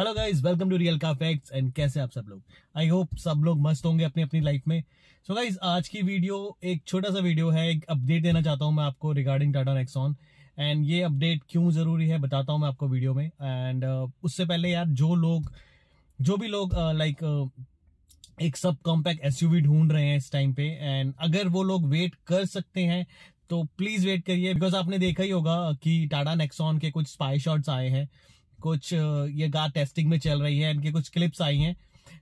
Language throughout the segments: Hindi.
hello guys welcome to real का फैक्ट्स एंड कैसे आप सब लोग आई होप सब लोग मस्त होंगे अपनी अपनी लाइफ में सो so गाइस आज की वीडियो एक छोटा सा वीडियो है एक अपडेट देना चाहता हूं मैं आपको रिगार्डिंग टाटा नेक्सॉन एंड ये अपडेट क्यों ज़रूरी है बताता हूं मैं आपको वीडियो में एंड uh, उससे पहले यार जो लोग जो भी लोग लाइक uh, like, uh, एक सब कॉम्पैक्ट एस ढूंढ रहे हैं इस टाइम पे एंड अगर वो लोग वेट कर सकते हैं तो प्लीज वेट करिए बिकॉज आपने देखा ही होगा कि टाटा नेक्सॉन के कुछ स्पाई शॉट्स आए हैं कुछ ये गा टेस्टिंग में चल रही है इनके कुछ क्लिप्स आई हैं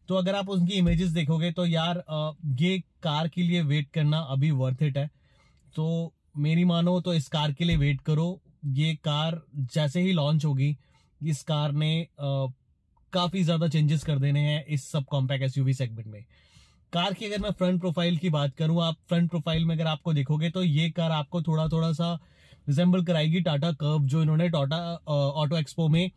तो अगर आप उनकी इमेजेस देखोगे तो यार ये कार के लिए वेट करना अभी वर्थ इट है तो मेरी मानो तो इस कार के लिए वेट करो ये कार जैसे ही लॉन्च होगी इस कार ने काफी ज्यादा चेंजेस कर देने हैं इस सब कॉम्पैक्ट एसयूवी सेगमेंट में कार की अगर मैं फ्रंट प्रोफाइल की बात करूं आप फ्रंट प्रोफाइल में अगर आपको देखोगे तो ये कार आपको थोड़ा थोड़ा सा रिजेंबल कराएगी टाटा कर्व जो इन्होंने टाटा ऑटो एक्सपो में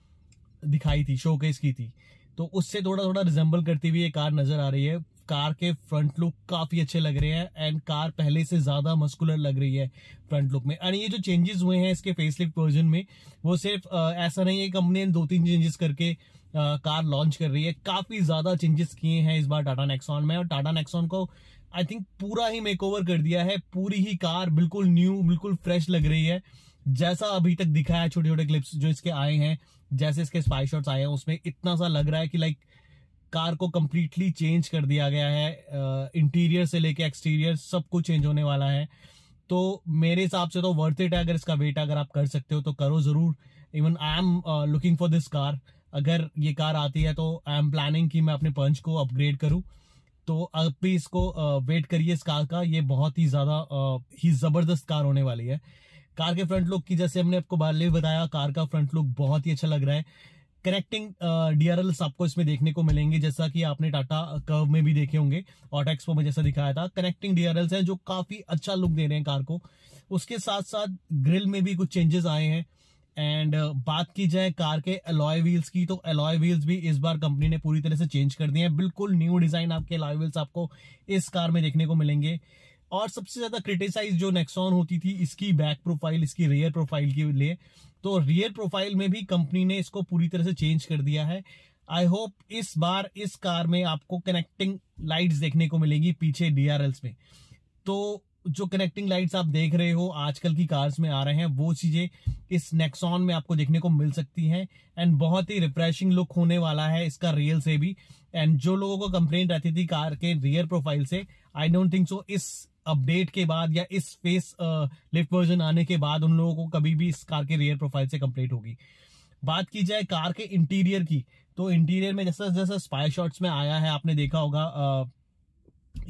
दिखाई थी शोकेस की थी तो उससे थोड़ा थोड़ा रिजेंबल करती हुई ये कार नजर आ रही है कार के फ्रंट लुक काफी अच्छे लग रहे हैं एंड कार पहले से ज्यादा मस्कुलर लग रही है फ्रंट लुक में एंड ये जो चेंजेस हुए हैं इसके फेसलिफ्ट वर्जन में वो सिर्फ आ, ऐसा नहीं है कंपनी ने दो तीन चेंजेस करके आ, कार लॉन्च कर रही है काफी ज्यादा चेंजेस किए हैं इस बार टाटा नेक्सॉन में और टाटा नेक्सॉन को आई थिंक पूरा ही मेकओवर कर दिया है पूरी ही कार बिल्कुल न्यू बिल्कुल फ्रेश लग रही है जैसा अभी तक दिखाया छोटे छोटे क्लिप्स जो इसके आए हैं जैसे इसके स्पाई शॉट्स आए हैं उसमें इतना सा लग रहा है कि लाइक कार को कम्प्लीटली चेंज कर दिया गया है इंटीरियर से लेके एक्सटीरियर सब कुछ चेंज होने वाला है तो मेरे हिसाब से तो वर्थ इट है अगर इसका वेट अगर आप कर सकते हो तो करो जरूर even I am looking for this car अगर ये कार आती है तो आई एम प्लानिंग कि मैं अपने पंच को अपग्रेड करूँ तो आप भी इसको वेट करिए इस कार का ये बहुत ही ज़्यादा ही ज़बरदस्त कार होने वाली है कार के फ्रंट लुक की जैसे हमने आपको पहले भी बताया कार का फ्रंट लुक बहुत ही अच्छा लग रहा है कनेक्टिंग डीआरएल आपको इसमें देखने को मिलेंगे जैसा कि आपने टाटा कर्व में भी देखे होंगे और एक्सपो में जैसा दिखाया था कनेक्टिंग एल्स हैं जो काफी अच्छा लुक दे रहे हैं कार को उसके साथ साथ ग्रिल में भी कुछ चेंजेस आए हैं एंड बात की जाए कार के अलॉय व्हील्स की तो अलॉय व्हील्स भी इस बार कंपनी ने पूरी तरह से चेंज कर दिए हैं बिल्कुल न्यू डिजाइन आपके अलॉय व्हील्स आपको इस कार में देखने को मिलेंगे और सबसे ज्यादा क्रिटिसाइज जो नेक्सॉन होती थी इसकी बैक प्रोफाइल इसकी रियर प्रोफाइल के लिए तो रियर प्रोफाइल में भी कंपनी ने इसको पूरी तरह से चेंज कर दिया है आई होप इस बार इस कार में आपको कनेक्टिंग लाइट्स देखने को मिलेगी पीछे डीआरएल्स में तो जो कनेक्टिंग लाइट्स आप देख रहे हो आजकल की कार्स में आ रहे हैं वो चीजें इस नेक्सॉन में आपको देखने को मिल सकती हैं एंड बहुत ही रिफ्रेशिंग लुक होने वाला है इसका रियल से भी एंड जो लोगों को कंप्लेंट रहती थी कार के रियर प्रोफाइल से आई डोंट थिंक सो इस अपडेट के बाद या इस फेस लिफ्ट वर्जन आने के बाद उन लोगों को कभी भी इस कार के रियर प्रोफाइल से कंप्लीट होगी बात की जाए कार के इंटीरियर की तो इंटीरियर में जैसा जैसा स्पाई शॉट्स में आया है आपने देखा होगा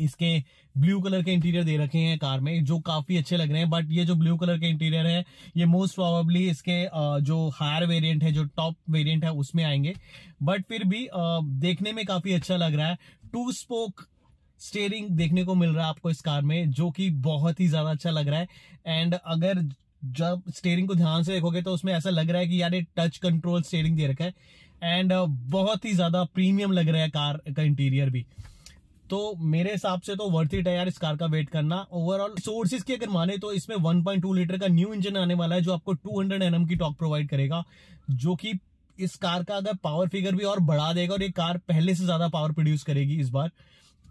इसके ब्लू कलर के इंटीरियर दे रखे हैं कार में जो काफी अच्छे लग रहे हैं बट ये जो ब्लू कलर के इंटीरियर है ये मोस्ट प्रोबेबली इसके जो हायर वेरिएंट है जो टॉप वेरिएंट है उसमें आएंगे बट फिर भी देखने में काफी अच्छा लग रहा है टू स्पोक स्टेयरिंग देखने को मिल रहा है आपको इस कार में जो कि बहुत ही ज्यादा अच्छा लग रहा है एंड अगर जब स्टेयरिंग को ध्यान से देखोगे तो उसमें ऐसा लग रहा है कि यार ये टच कंट्रोल स्टेयरिंग दे रखा है एंड uh, बहुत ही ज्यादा प्रीमियम लग रहा है कार का इंटीरियर भी तो मेरे हिसाब से तो वर्थ इट है यार इस कार का वेट करना ओवरऑल सोर्सेज की अगर माने तो इसमें 1.2 लीटर का न्यू इंजन आने वाला है जो आपको 200 एनएम की टॉक प्रोवाइड करेगा जो कि इस कार का अगर पावर फिगर भी और बढ़ा देगा और ये कार पहले से ज्यादा पावर प्रोड्यूस करेगी इस बार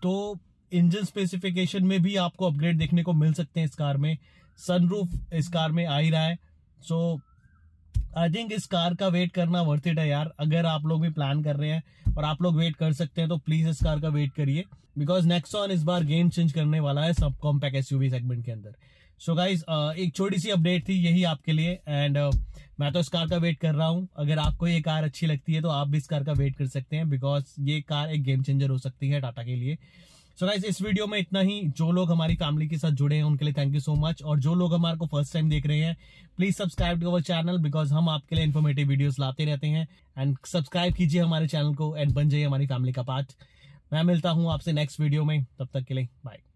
तो इंजन स्पेसिफिकेशन में भी आपको अपग्रेड देखने को मिल सकते हैं इस कार में सनरूफ इस कार में आ ही रहा है सो आई थिंक इस कार का वेट करना वर्थ इट है यार अगर आप लोग भी प्लान कर रहे हैं और आप लोग वेट कर सकते हैं तो प्लीज इस कार का वेट करिए बिकॉज ऑन इस बार गेम चेंज करने वाला है सब कॉम्पैक्ट एसयूवी सेगमेंट के अंदर सो गाइज uh, एक छोटी सी अपडेट थी यही आपके लिए एंड uh, मैं तो इस कार का वेट कर रहा हूँ अगर आपको ये कार अच्छी लगती है तो आप भी इस कार का वेट कर सकते हैं बिकॉज ये कार एक गेम चेंजर हो सकती है टाटा के लिए सो so गाइज इस वीडियो में इतना ही जो लोग हमारी फैमिली के साथ जुड़े हैं उनके लिए थैंक यू सो मच और जो लोग हमारे को फर्स्ट टाइम देख रहे हैं please subscribe to our channel because हम आपके लिए इन्फॉर्मेटिव वीडियोस लाते रहते हैं एंड सब्सक्राइब कीजिए हमारे चैनल को एंड बन जाइए हमारी फैमिली का पार्ट मैं मिलता हूँ आपसे नेक्स्ट वीडियो में तब तक के लिए बाय